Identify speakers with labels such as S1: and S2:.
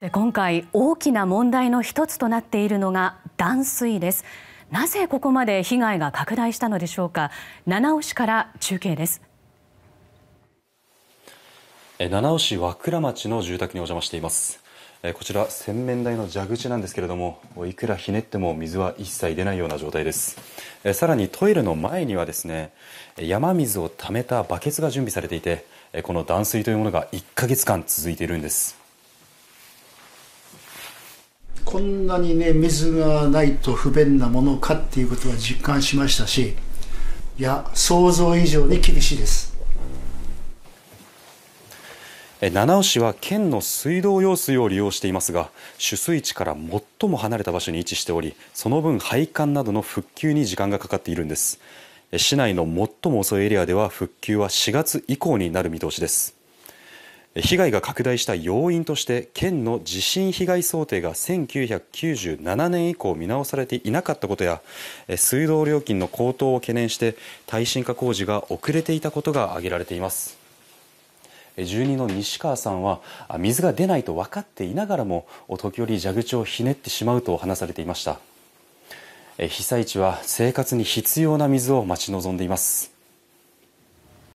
S1: で今回大きな問題の一つとなっているのが断水ですなぜここまで被害が拡大したのでしょうか七尾市から中継です
S2: 七尾市和倉町の住宅にお邪魔していますこちら洗面台の蛇口なんですけれどもいくらひねっても水は一切出ないような状態ですさらにトイレの前にはですね山水を溜めたバケツが準備されていてこの断水というものが1ヶ月間続いているんです
S3: こんなにね水がないと不便なものかっていうことは実感しましたしいや想像以上に厳しいです
S2: 七尾市は県の水道用水を利用していますが取水地から最も離れた場所に位置しておりその分配管などの復旧に時間がかかっているんです市内の最も遅いエリアでは復旧は4月以降になる見通しです被害が拡大した要因として県の地震被害想定が1997年以降見直されていなかったことや水道料金の高騰を懸念して耐震化工事が遅れていたことが挙げられています住人の西川さんは水が出ないと分かっていながらも時折蛇口をひねってしまうと話されていました被災地は生活に必要な水を待ち望んでいます